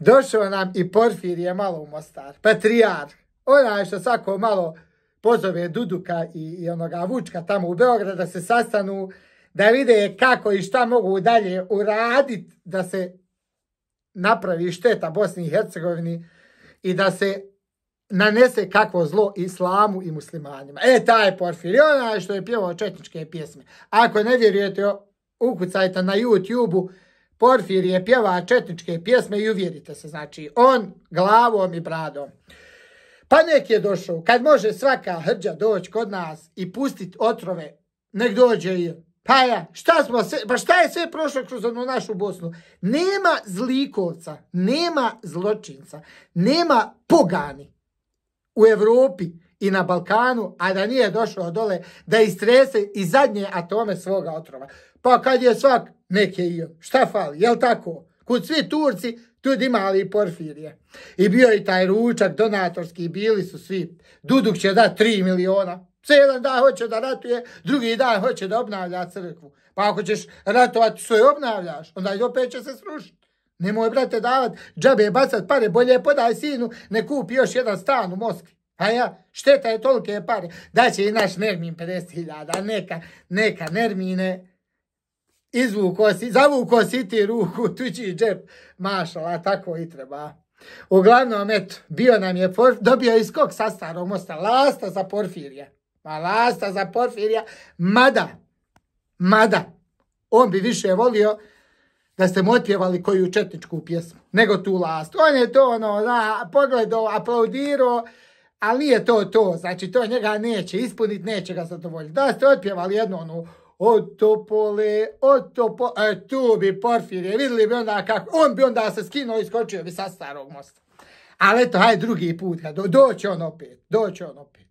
Došao nam i Porfir je malo u Mostar. Patriar. Ona je što svako malo pozove Duduka i, onoga Vučka tamo u Beograd da se sastanu, da vide kako i šta mogu dalje uradit da se napravi šteta Bosni i Hercegovini i da se nanese kakvo zlo islamu i muslimanima. E, taj Porfir. I ona je što je pjevao četničke pjesme. Ako ne vjerujete, ukucajte na YouTube-u Porfir je pjeva četničke pjesme i uvjerite se, znači on glavom i bradom. Pa nek je došao, kad može svaka hrđa doći kod nas i pustiti otrove, nek dođe i pa ja, šta smo se, pa šta je sve prošlo kroz onu našu Bosnu? Nema zlikovca, nema zločinca, nema pogani u Evropi i na Balkanu, a da nije došao dole da istrese i zadnje atome svoga otrova. Pa kad je svak neke i šta fali, jel tako? Kod svi Turci, tudi mali porfirije. I bio i taj ručak donatorski, bili su svi. Duduk će da 3 miliona. jedan dan hoće da ratuje, drugi dan hoće da obnavlja crkvu. Pa ako ćeš ratovati svoj obnavljaš, onda i opet će se srušiti. Nemoj, brate, davat džabe bacat pare, bolje podaj sinu, ne kupi još jedan stan u Moskvi. A ja, šteta je tolke pare, da će i naš Nermin 50.000, neka, neka, Nermine, izvu si, zavuko si ti ruku, tuđi džep, mašala, tako i treba. Uglavnom, eto, bio nam je, por, dobio je skok sa starog mosta, lasta za Porfirija. Ma lasta za Porfirija, mada, mada, on bi više volio da ste mu otpjevali koju četničku pjesmu, nego tu last. On je to ono, da, pogledao, aplaudirao, ali nije to to, znači to njega neće ispuniti, neće ga zadovoljiti. Da ste otpjevali jednu onu od Topole, od Topole, e, tu bi Porfirije, vidjeli bi onda kako, on bi onda se skinuo i skočio bi sa starog mosta. Ali eto, hajde drugi put, do, doće on opet, doće on opet.